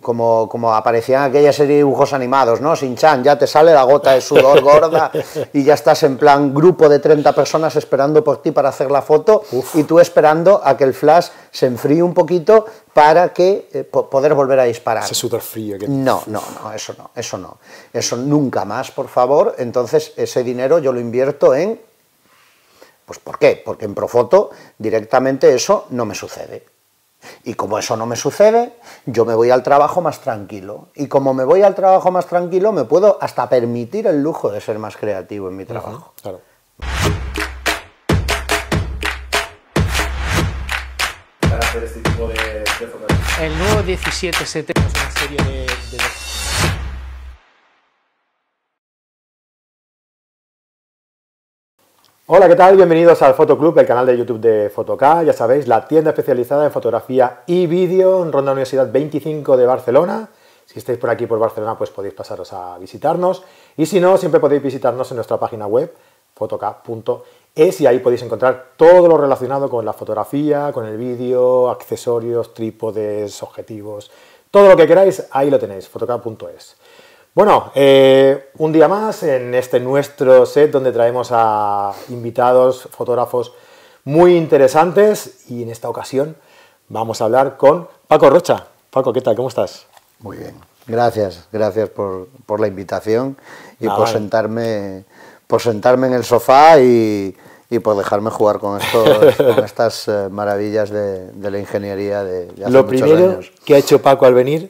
como, como aparecían aquellas serie de dibujos animados, ¿no? Sin chan, ya te sale la gota de sudor gorda y ya estás en plan grupo de 30 personas esperando por ti para hacer la foto y tú esperando a que el flash se enfríe un poquito para que eh, poder volver a disparar. se sudor frío. No, no, no, eso no, eso no. Eso nunca más, por favor. Entonces, ese dinero yo lo invierto en... Pues ¿por qué? Porque en Profoto directamente eso no me sucede. Y como eso no me sucede, yo me voy al trabajo más tranquilo. Y como me voy al trabajo más tranquilo, me puedo hasta permitir el lujo de ser más creativo en mi trabajo. Este el nuevo es una serie de Hola, ¿qué tal? Bienvenidos al Fotoclub, el canal de YouTube de Fotoca. Ya sabéis, la tienda especializada en fotografía y vídeo en Ronda Universidad 25 de Barcelona. Si estáis por aquí, por Barcelona, pues podéis pasaros a visitarnos. Y si no, siempre podéis visitarnos en nuestra página web, fotoca.es, y ahí podéis encontrar todo lo relacionado con la fotografía, con el vídeo, accesorios, trípodes, objetivos, todo lo que queráis, ahí lo tenéis, fotoca.es. Bueno, eh, un día más en este nuestro set donde traemos a invitados, fotógrafos muy interesantes y en esta ocasión vamos a hablar con Paco Rocha. Paco, ¿qué tal? ¿Cómo estás? Muy bien, gracias, gracias por, la invitación y por, sentarme, por sentarme en el sofá y, y por dejarme jugar con, esto con estas eh, maravillas de, de, la ingeniería de, Lo primero que ha hecho Paco al venir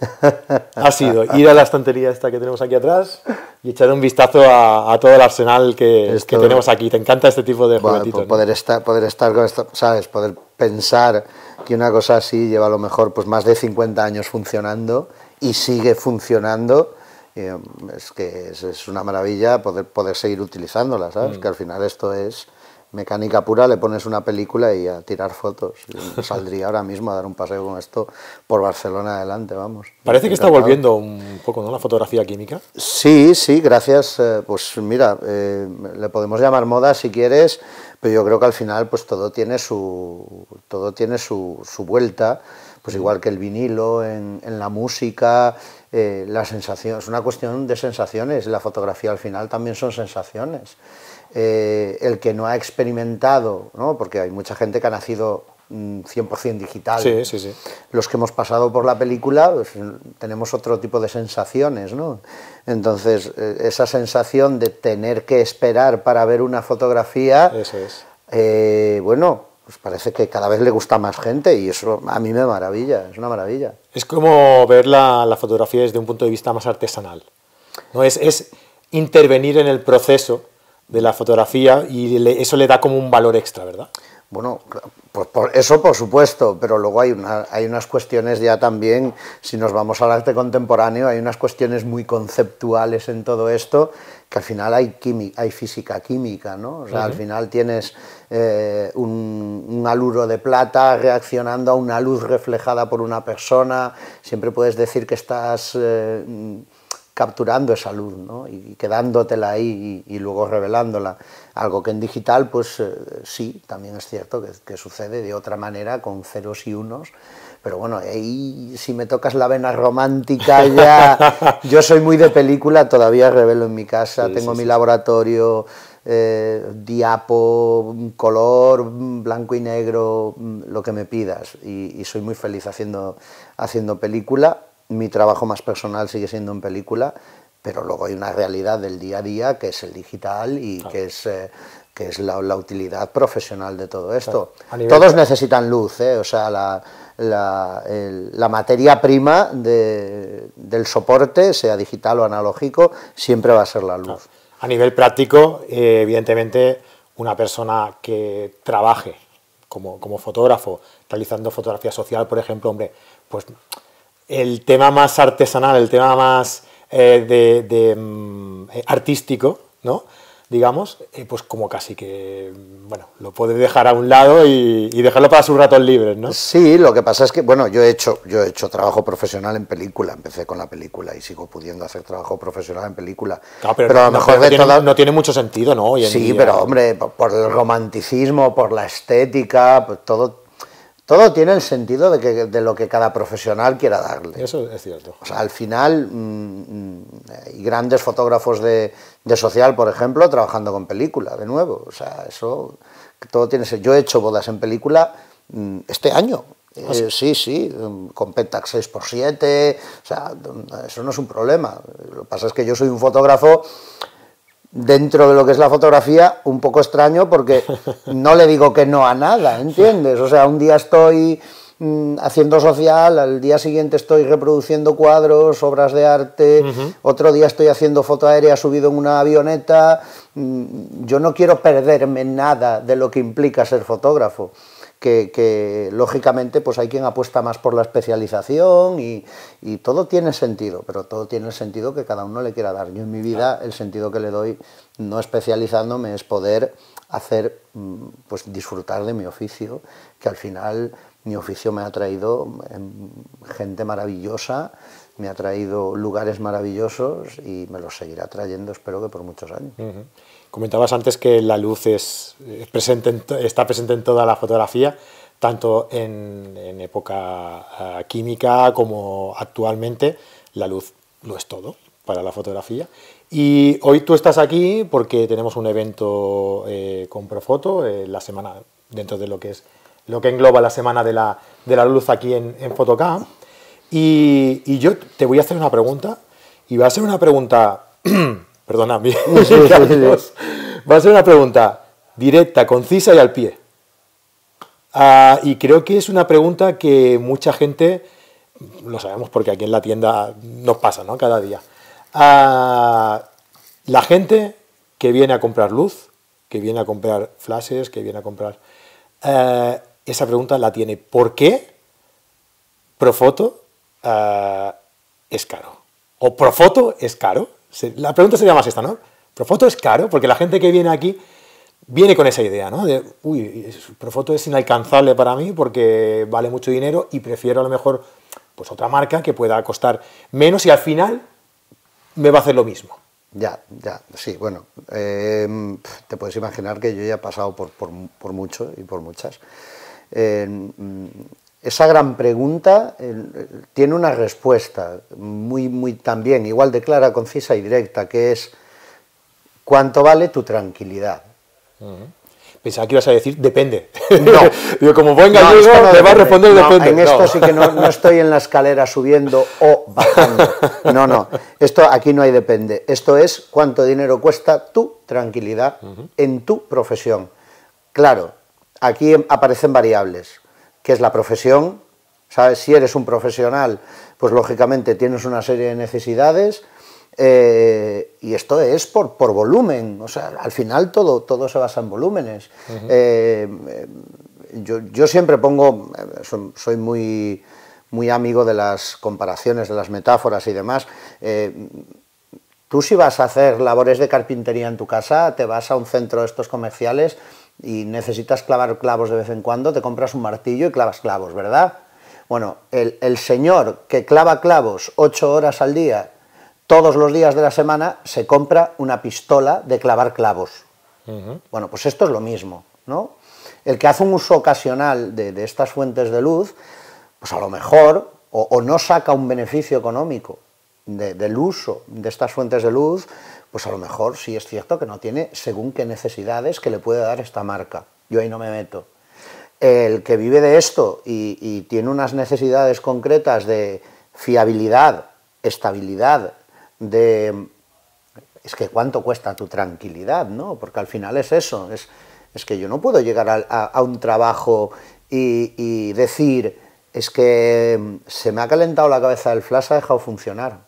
ha sido ir a la estantería esta que tenemos aquí atrás y echar un vistazo a, todo el arsenal que, que, tenemos aquí. Te encanta este tipo de bueno, pues Poder, estar, poder estar con esto, ¿sabes? Poder pensar que una cosa así lleva a lo mejor pues más de 50 años funcionando y sigue funcionando eh, es que es, una maravilla poder, poder seguir utilizándola, ¿sabes? Mm. Que al final esto es mecánica pura, le pones una película y a tirar fotos. saldría ahora mismo a dar un paseo con esto por Barcelona adelante, vamos. Parece que está volviendo un poco, La fotografía química. Sí, sí, gracias. Eh, pues mira, eh, le podemos llamar moda si quieres, pero yo creo que al final pues todo tiene su, todo tiene su, vuelta. Pues mm. igual que el vinilo, en, la música, eh, la sensación, es una cuestión de sensaciones. La fotografía al final también son sensaciones. Eh, el que no ha experimentado, ¿no? porque hay mucha gente que ha nacido 100% mm, digital. Sí, sí, sí. Los que hemos pasado por la película pues, tenemos otro tipo de sensaciones, ¿no? Entonces, eh, esa sensación de tener que esperar para ver una fotografía, eh, bueno, pues parece que cada vez le gusta más gente y eso a mí me maravilla, es una maravilla. Es como ver la, fotografía desde un punto de vista más artesanal, ¿no? Es, es intervenir en el proceso de la fotografía y eso le da como un valor extra, ¿verdad? Bueno, por, eso por supuesto, pero luego hay, una, hay unas cuestiones ya también, si nos vamos al arte contemporáneo, hay unas cuestiones muy conceptuales en todo esto, que al final hay, química, hay física química, ¿no? O sea, al final tienes eh, un, aluro de plata reaccionando a una luz reflejada por una persona, siempre puedes decir que estás... Eh, capturando esa luz ¿no? y, quedándotela ahí y, luego revelándola. Algo que en digital, pues eh, sí, también es cierto que, sucede de otra manera, con ceros y unos. Pero bueno, ahí si me tocas la vena romántica ya, yo soy muy de película, todavía revelo en mi casa, tengo mi laboratorio, eh, diapo, color, blanco y negro, mm, lo que me pidas. Y, soy muy feliz haciendo, haciendo película mi trabajo más personal sigue siendo en película, pero luego hay una realidad del día a día que es el digital y que es, eh, que es la, utilidad profesional de todo esto. Todos necesitan luz, ¿eh? o sea, la, materia prima del soporte, sea digital o analógico, siempre va a ser la luz. A nivel práctico, eh, evidentemente, una persona que trabaje como, como fotógrafo, realizando fotografía social, por ejemplo, hombre, pues el tema más artesanal, el tema más eh, de, mm, eh, artístico, ¿no? digamos, eh, pues como casi que, bueno, lo puedes dejar a un lado y, dejarlo para sus ratos libres, ¿no? Sí, lo que pasa es que, bueno, yo he hecho, yo he hecho trabajo profesional en película, empecé con la película y sigo pudiendo hacer trabajo profesional en película. Claro, pero, a lo mejor no tiene mucho sentido, ¿no? sí, pero hombre, por el romanticismo, por la estética, pues todo todo tiene el sentido de, que, de lo que cada profesional quiera darle. Eso es cierto. O sea, al final, hay mm, mm, grandes fotógrafos de, social, por ejemplo, trabajando con película, de nuevo. O sea, eso todo tiene Yo he hecho bodas en película mm, este año. ¿Ah, eh, sí? sí, con Pentax 6x7, o sea, eso no es un problema. Lo que pasa es que yo soy un fotógrafo dentro de lo que es la fotografía, un poco extraño porque no le digo que no a nada, ¿entiendes? O sea, un día estoy mm, haciendo social, al día siguiente estoy reproduciendo cuadros, obras de arte, otro día estoy haciendo foto aérea subido en una avioneta. Mm, yo no quiero perderme nada de lo que implica ser fotógrafo que, lógicamente pues hay quien apuesta más por la especialización y, todo tiene sentido, pero todo tiene el sentido que cada uno le quiera dar. Yo en mi vida el sentido que le doy no especializándome es poder hacer, mm, pues disfrutar de mi oficio, que al final mi oficio me ha traído em, gente maravillosa, me ha traído lugares maravillosos y me los seguirá trayendo, espero que por muchos años. Comentabas antes que la luz es, presente está presente en toda la fotografía, tanto en, época ah, química como actualmente. La luz no es todo para la fotografía. Y hoy tú estás aquí porque tenemos un evento eh, con Profoto, eh, la semana, dentro de lo que es lo que engloba la semana de la, luz aquí en, Photocam y, yo te voy a hacer una pregunta, y va a ser una pregunta Perdóname. Va a ser una pregunta directa, concisa y al pie. Ah, y creo que es una pregunta que mucha gente, lo sabemos porque aquí en la tienda nos pasa, ¿no? Cada día. Ah, la gente que viene a comprar luz, que viene a comprar flashes, que viene a comprar... Eh, esa pregunta la tiene. ¿Por qué Profoto eh, es caro? ¿O Profoto es caro? La pregunta sería más esta, ¿no? Profoto es caro, porque la gente que viene aquí viene con esa idea, ¿no? De, uy, Profoto es inalcanzable para mí porque vale mucho dinero y prefiero a lo mejor pues otra marca que pueda costar menos y al final me va a hacer lo mismo. Ya, ya, sí, bueno, em, te puedes imaginar que yo ya he pasado por, mucho y por muchas. Em, esa gran pregunta tiene una respuesta muy, muy también, igual de clara, concisa y directa, que es ¿cuánto vale tu tranquilidad? Pensaba que ibas a decir depende. No. como venga gallego, va a responder depende. En esto sí que no, estoy en la escalera subiendo o bajando. No, no. Esto aquí no hay depende. Esto es cuánto dinero cuesta tu tranquilidad en tu profesión. Claro, aquí aparecen variables que es la profesión. ¿sabes? Si eres un profesional, pues lógicamente tienes una serie de necesidades. Eh, y esto es por, por volumen, o sea, al final todo, todo se basa en volúmenes. Eh, yo, siempre pongo, soy muy, muy amigo de las comparaciones, de las metáforas y demás. Eh, tú si vas a hacer labores de carpintería en tu casa, te vas a un centro de estos comerciales y necesitas clavar clavos de vez en cuando, te compras un martillo y clavas clavos, ¿verdad? Bueno, el, señor que clava clavos ocho horas al día, todos los días de la semana, se compra una pistola de clavar clavos. Bueno, pues esto es lo mismo, ¿no? El que hace un uso ocasional de, estas fuentes de luz, pues a lo mejor, o no saca un beneficio económico, del uso de estas fuentes de luz, pues a lo mejor sí es cierto que no tiene según qué necesidades que le puede dar esta marca. Yo ahí no me meto. El que vive de esto y, tiene unas necesidades concretas de fiabilidad, estabilidad, de... Es que cuánto cuesta tu tranquilidad, ¿no? Porque al final es eso, es, es que yo no puedo llegar a, un trabajo y, y decir, es que mm, se me ha calentado la cabeza, el flash ha dejado funcionar.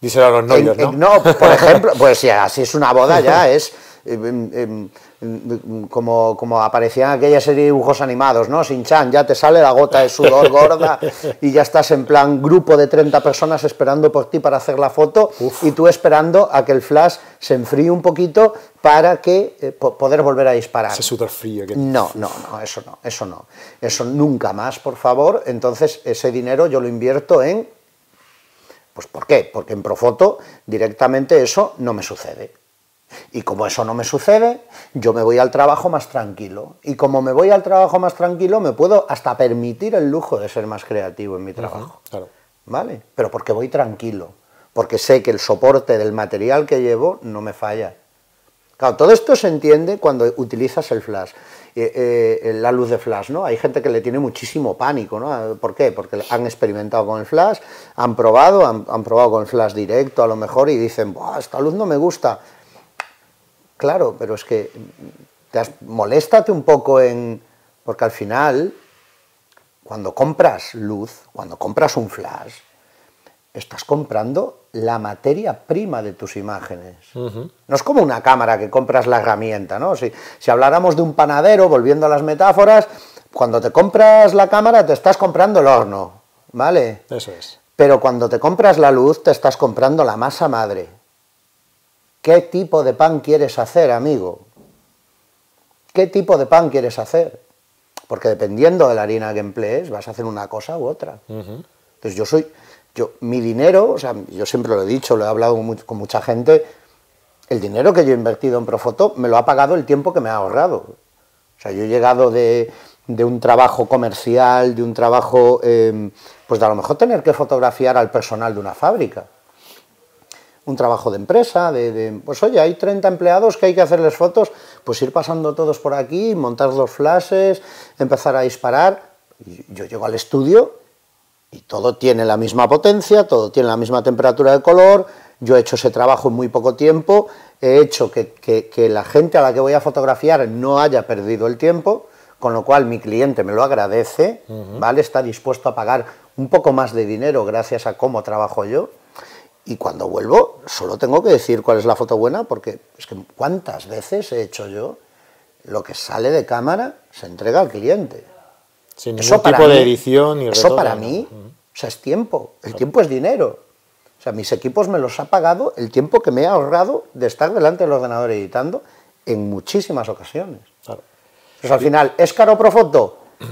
Dicen a los novios, ¿no? no, por ejemplo, pues si así es una boda ya, es eh, em, em, em, como, como aparecía en aquella serie de dibujos animados, ¿no? Sin chan, ya te sale la gota de sudor gorda y ya estás en plan grupo de 30 personas esperando por ti para hacer la foto y tú esperando a que el flash se enfríe un poquito para que eh, poder volver a disparar. Se sudor frío. Que... No, no, no, eso no, eso no. Eso nunca más, por favor. Entonces, ese dinero yo lo invierto en pues ¿por qué? Porque en Profoto directamente eso no me sucede. Y como eso no me sucede, yo me voy al trabajo más tranquilo. Y como me voy al trabajo más tranquilo, me puedo hasta permitir el lujo de ser más creativo en mi trabajo. ¿Vale? Pero porque voy tranquilo, porque sé que el soporte del material que llevo no me falla. Claro, todo esto se entiende cuando utilizas el flash, eh, eh, la luz de flash, ¿no? Hay gente que le tiene muchísimo pánico, ¿no? ¿Por qué? Porque han experimentado con el flash, han probado, han, probado con el flash directo a lo mejor y dicen, Buah, esta luz no me gusta. Claro, pero es que mm, te moléstate un poco en... Porque al final, cuando compras luz, cuando compras un flash, estás comprando la materia prima de tus imágenes. No es como una cámara que compras la herramienta, ¿no? Si, habláramos de un panadero, volviendo a las metáforas, cuando te compras la cámara te estás comprando el horno, ¿vale? Eso es. Pero cuando te compras la luz te estás comprando la masa madre. ¿Qué tipo de pan quieres hacer, amigo? ¿Qué tipo de pan quieres hacer? Porque dependiendo de la harina que emplees, vas a hacer una cosa u otra. Entonces yo soy, mi dinero, o sea, yo siempre lo he dicho, lo he hablado con, mucha gente, el dinero que yo he invertido en Profoto me lo ha pagado el tiempo que me ha ahorrado. O sea, yo he llegado de, un trabajo comercial, de un trabajo, em, pues de a lo mejor tener que fotografiar al personal de una fábrica. Un trabajo de empresa, de, pues oye, hay 30 empleados que hay que hacerles fotos, pues ir pasando todos por aquí, montar los flashes, empezar a disparar. Yo llego al estudio y todo tiene la misma potencia, todo tiene la misma temperatura de color. Yo he hecho ese trabajo en muy poco tiempo, he hecho que, la gente a la que voy a fotografiar no haya perdido el tiempo, con lo cual mi cliente me lo agradece, ¿vale? Está dispuesto a pagar un poco más de dinero gracias a cómo trabajo yo. Y cuando vuelvo, solo tengo que decir cuál es la foto buena, porque es que cuántas veces he hecho yo lo que sale de cámara se entrega al cliente. Sin eso para tipo de edición y Eso para mí, o sea, es tiempo. El tiempo es dinero. O sea, mis equipos me los ha pagado el tiempo que me he ahorrado de estar delante del ordenador editando en muchísimas ocasiones. Claro. Pues al final, ¿es caro Profoto?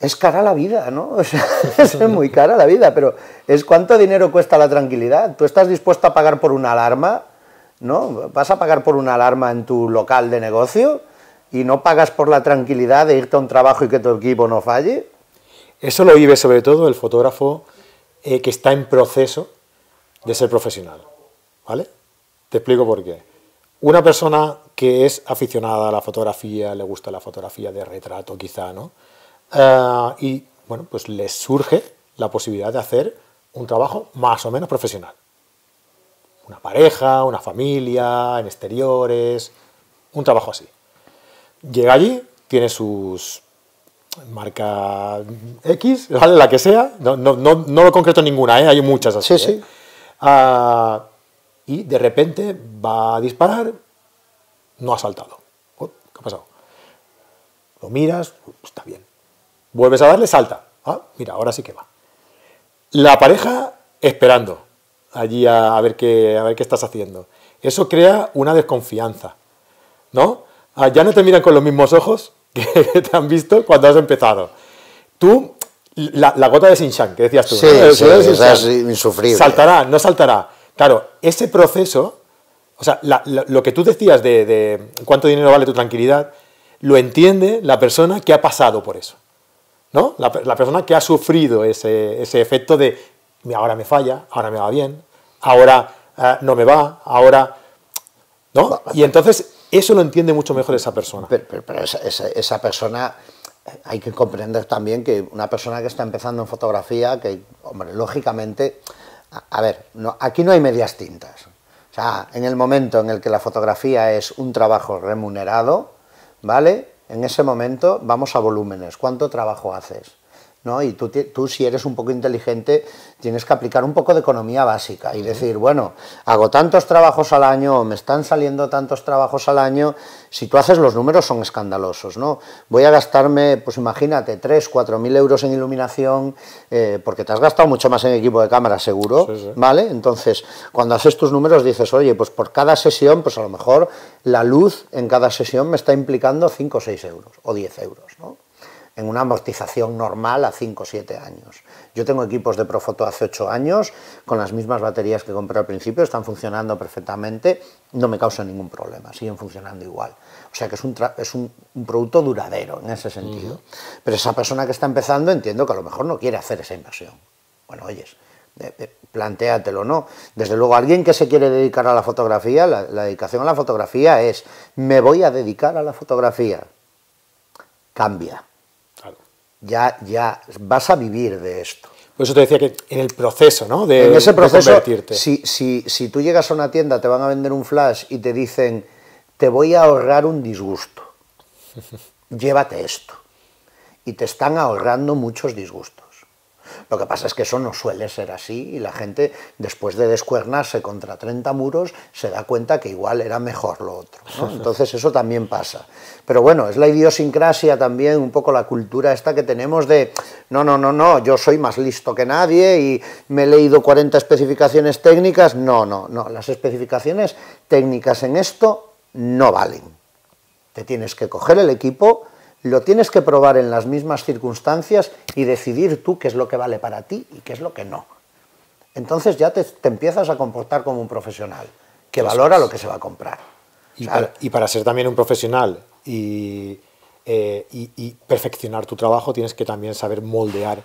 Es cara la vida, ¿no? es muy cara la vida, pero es cuánto dinero cuesta la tranquilidad. Tú estás dispuesto a pagar por una alarma, ¿no? ¿Vas a pagar por una alarma en tu local de negocio? y no pagas por la tranquilidad de irte a un trabajo y que tu equipo no falle? Eso lo vive sobre todo el fotógrafo eh, que está en proceso de ser profesional. ¿Vale? Te explico por qué. Una persona que es aficionada a la fotografía, le gusta la fotografía de retrato quizá, ¿no? Eh, y bueno, pues le surge la posibilidad de hacer un trabajo más o menos profesional. Una pareja, una familia, en exteriores, un trabajo así llega allí, tiene sus marca X, la que sea, no, lo concreto ninguna, ¿eh? hay muchas así. ¿eh? Ah, y de repente va a disparar, no ha saltado. Oh, ¿Qué ha pasado? Lo miras, está bien. Vuelves a darle, salta. Ah, mira, ahora sí que va. La pareja esperando allí a, a ver qué, a ver qué estás haciendo. Eso crea una desconfianza, ¿no? Ah, ya no te miran con los mismos ojos que te han visto cuando has empezado. Tú, la, gota de Xinjiang, que decías tú. Sí, es insufrible. Saltará, no saltará. Claro, ese proceso, o sea, lo que tú decías de, cuánto dinero vale tu tranquilidad, lo entiende la persona que ha pasado por eso. ¿No? La, persona que ha sufrido ese, ese, efecto de ahora me falla, ahora me va bien, ahora ah, no me va, ahora. ¿No? Y entonces eso lo entiende mucho mejor esa persona. Pero, esa, persona, eh, hay que comprender también que una persona que está empezando en fotografía, que, hombre, lógicamente, a, ver, aquí no hay medias tintas. O sea, en el momento en el que la fotografía es un trabajo remunerado, ¿vale? En ese momento vamos a volúmenes. ¿Cuánto trabajo haces? Y tú, tú, si eres un poco inteligente, tienes que aplicar un poco de economía básica y decir, bueno, hago tantos trabajos al año, me están saliendo tantos trabajos al año, si tú haces los números son escandalosos, ¿no? Voy a gastarme, pues imagínate, 3, 4 mil euros en iluminación, eh, porque te has gastado mucho más en equipo de cámara, seguro, ¿vale? Entonces, cuando haces tus números dices, oye, pues por cada sesión, pues a lo mejor la luz en cada sesión me está implicando 5 o 6 euros, o 10 euros, ¿no? en una amortización normal a 5 o 7 años. Yo tengo equipos de Profoto hace 8 años, con las mismas baterías que compré al principio, están funcionando perfectamente, no me causan ningún problema, siguen funcionando igual. O sea que es un, producto duradero en ese sentido. Pero esa persona que está empezando entiendo que a lo mejor no quiere hacer esa inversión. Bueno, oyes, eh, eh, plantéatelo, ¿no? Desde luego, alguien que se quiere dedicar a la fotografía, la, dedicación a la fotografía es, me voy a dedicar a la fotografía. Cambia ya, ya vas a vivir de esto. Por eso te decía que en el proceso, ¿no? De, en ese proceso, Si, si tú llegas a una tienda, te van a vender un flash y te dicen, te voy a ahorrar un disgusto, llévate esto. Y te están ahorrando muchos disgustos. Lo que pasa es que eso no suele ser así y la gente, después de descuernarse contra 30 muros, se da cuenta que igual era mejor lo otro. Entonces eso también pasa. Pero bueno, es la idiosincrasia también, un poco la cultura esta que tenemos de, no, no, no, no, yo soy más listo que nadie y me he leído 40 especificaciones técnicas. No, no, no, las especificaciones técnicas en esto no valen. Te tienes que coger el equipo, lo tienes que probar en las mismas circunstancias y decidir tú qué es lo que vale para ti y qué es lo que no. Entonces ya te, empiezas a comportar como un profesional que valora lo que se va a comprar. Y, para, ser también un profesional eh, y perfeccionar tu trabajo tienes que también saber moldear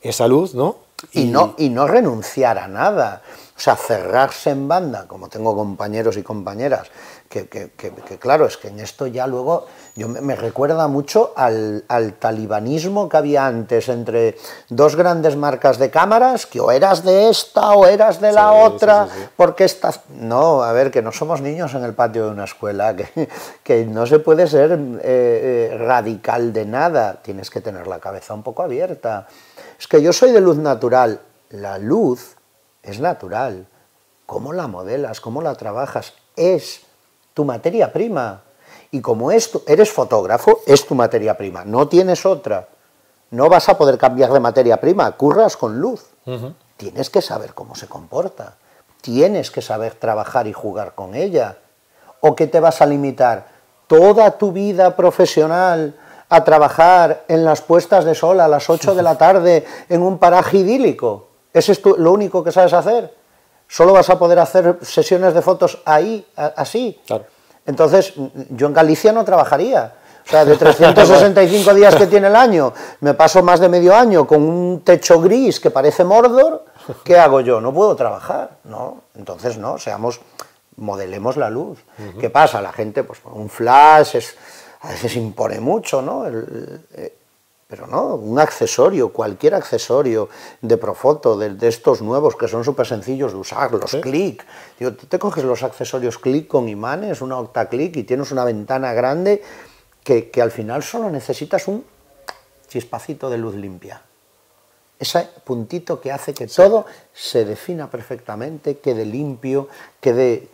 esa luz, ¿no? Y, no, y no renunciar a nada. O sea, cerrarse en banda, como tengo compañeros y compañeras, que, que, claro, es que en esto ya luego yo me, recuerda mucho al, al, talibanismo que había antes entre dos grandes marcas de cámaras, que o eras de esta o eras de la otra, porque estas... No, a ver, que no somos niños en el patio de una escuela, que, que no se puede ser eh, eh, radical de nada, tienes que tener la cabeza un poco abierta. Es que yo soy de luz natural la luz es natural. ¿Cómo la modelas? ¿Cómo la trabajas? Es tu materia prima. Y como esto eres fotógrafo, es tu materia prima. No tienes otra. No vas a poder cambiar de materia prima. Curras con luz. Tienes que saber cómo se comporta. Tienes que saber trabajar y jugar con ella. ¿O qué te vas a limitar? Toda tu vida profesional a trabajar en las puestas de sol a las 8 de la tarde en un paraje idílico. es lo único que sabes hacer? Solo vas a poder hacer sesiones de fotos ahí, así. Entonces, yo en Galicia no trabajaría. O sea, de 365 días que tiene el año, me paso más de medio año con un techo gris que parece Mordor, ¿qué hago yo? No puedo trabajar, ¿no? Entonces, no, seamos, modelemos la luz. ¿Qué pasa? La gente, pues un flash, es a veces impone mucho, ¿no? Eh, pero no, un accesorio, cualquier accesorio de Profoto, de, estos nuevos que son súper sencillos de usar, los clic. Digo, tú te coges los accesorios clic con imanes, una octa clic y tienes una ventana grande que, al final solo necesitas un chispacito de luz limpia. Ese puntito que hace que todo se defina perfectamente, quede limpio, quede,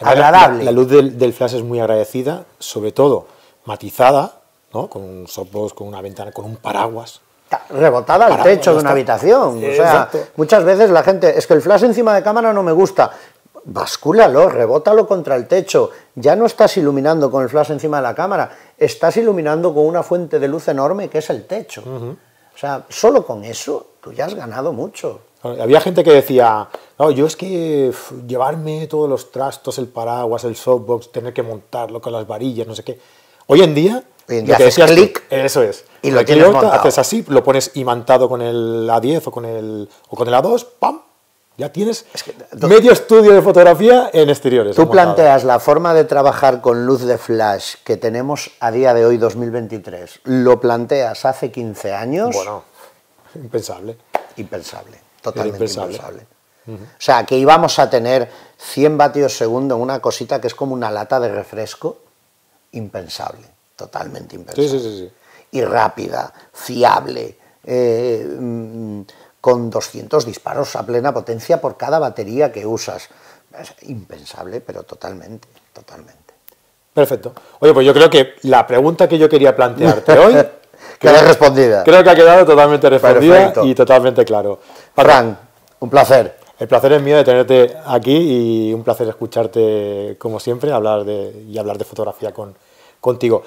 agradable. La, luz del, flash es muy agradecida, sobre todo matizada, ¿no? con un softbox, con una ventana, con un paraguas. rebotada al techo de una habitación. muchas veces la gente, es que el flash encima de cámara no me gusta. Bascúlalo, rebótalo contra el techo. Ya no estás iluminando con el flash encima de la cámara, estás iluminando con una fuente de luz enorme que es el techo. O sea, solo con eso tú ya has ganado mucho. Había gente que decía, no, yo es que llevarme todos los trastos, el paraguas, el softbox, tener que montarlo con las varillas, no sé qué. Hoy en día, en clic, eso es. Y lo tienes haces así, lo pones imantado con el A10 o con el, con el A2, ¡pam! Ya tienes medio estudio de fotografía en exteriores. Tú planteas la forma de trabajar con luz de flash que tenemos a día de hoy, 2023. Lo planteas hace 15 años. Bueno, impensable. Impensable totalmente impensable. O sea, que íbamos a tener 100 vatios segundo en una cosita que es como una lata de refresco, impensable, totalmente impensable. y rápida, fiable, eh, mm, con 200 disparos a plena potencia por cada batería que usas. impensable, pero totalmente, totalmente. Perfecto. Oye, pues yo creo que la pregunta que yo quería plantearte hoy respondida. Creo que ha quedado totalmente respondida y totalmente claro. Parran, un placer. El placer es mío de tenerte aquí y un placer escucharte, como siempre, hablar de, y hablar de fotografía con, contigo.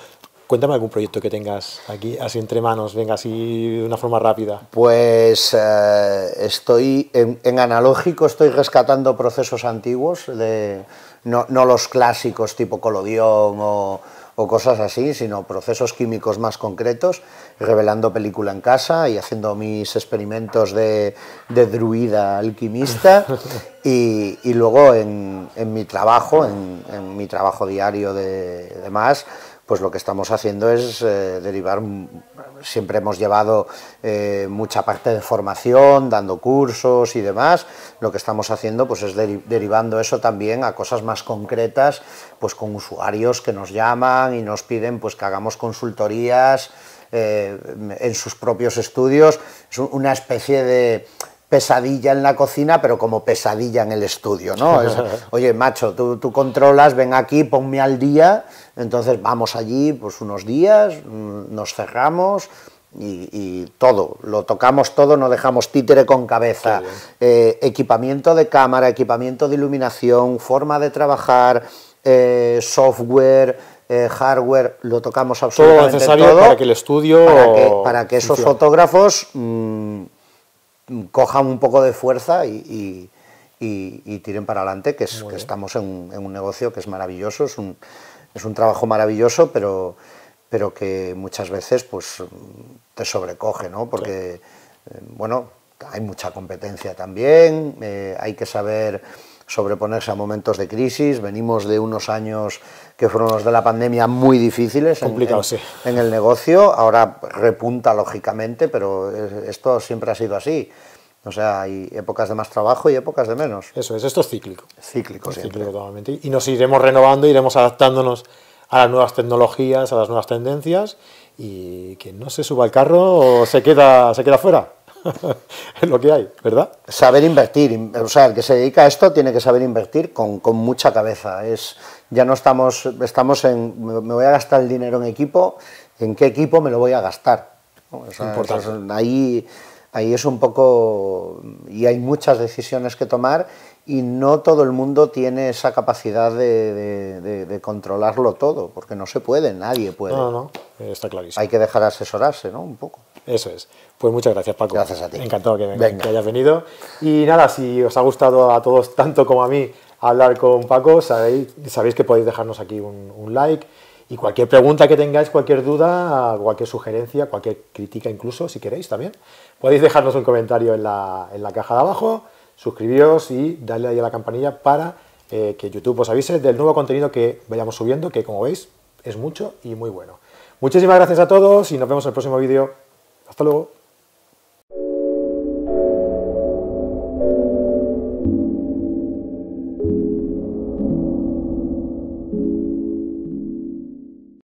Cuéntame algún proyecto que tengas aquí, así entre manos, venga, así de una forma rápida. Pues eh, estoy en, analógico, estoy rescatando procesos antiguos, de, no los clásicos tipo colodión o o cosas así, sino procesos químicos más concretos, revelando película en casa y haciendo mis experimentos de, druida alquimista y, luego en, mi trabajo, en, mi trabajo diario de, de más, pues lo que estamos haciendo es eh, derivar, siempre hemos llevado eh, mucha parte de formación, dando cursos y demás, lo que estamos haciendo pues es derivando eso también a cosas más concretas, pues con usuarios que nos llaman y nos piden pues que hagamos consultorías eh, en sus propios estudios, es una especie de, pesadilla en la cocina, pero como pesadilla en el estudio, ¿no? oye, macho, tú, controlas, ven aquí, ponme al día entonces vamos allí pues unos días, mm, nos cerramos y, todo, lo tocamos todo, no dejamos títere con cabeza. Eh, equipamiento de cámara, equipamiento de iluminación, forma de trabajar, eh, software, eh, hardware, lo tocamos absolutamente todo. necesario para que el estudio... Para que, esos fotógrafos mm, mm, cojan un poco de fuerza y, tiren para adelante, que, estamos en en un negocio que es maravilloso, es un es un trabajo maravilloso, pero, pero que muchas veces pues, te sobrecoge, ¿no? Porque, eh, bueno, hay mucha competencia también, eh, hay que saber sobreponerse a momentos de crisis. Venimos de unos años que fueron los de la pandemia muy difíciles en el negocio. Ahora repunta lógicamente, pero eh, esto siempre ha sido así. O sea, hay épocas de más trabajo y épocas de menos. Eso es, esto es cíclico. Cíclico, sí. cíclico totalmente. Y nos iremos renovando, iremos adaptándonos a las nuevas tecnologías, a las nuevas tendencias y quien no se suba al carro o se queda, se queda fuera. es lo que hay, ¿verdad? Saber invertir, o sea, el que se dedica a esto tiene que saber invertir con, mucha cabeza. Es, ya no estamos, estamos en, me voy a gastar el dinero en equipo, ¿en qué equipo me lo voy a gastar? O Importante. ahí Ahí es un poco, y hay muchas decisiones que tomar y no todo el mundo tiene esa capacidad de, controlarlo todo, porque no se puede, nadie puede. No, no, está clarísimo. Hay que dejar asesorarse, ¿no? Un poco. Eso es. Pues muchas gracias, Paco. Gracias a ti. Encantado que, que hayas venido. Y nada, si os ha gustado a todos tanto como a mí hablar con Paco, sabéis, sabéis que podéis dejarnos aquí un, un like y cualquier pregunta que tengáis, cualquier duda, cualquier sugerencia, cualquier crítica incluso, si queréis también, podéis dejarnos un comentario en la, caja de abajo, suscribiros y darle ahí a la campanilla para eh, que YouTube os avise del nuevo contenido que vayamos subiendo, que como veis es mucho y muy bueno. Muchísimas gracias a todos y nos vemos en el próximo vídeo. Hasta luego.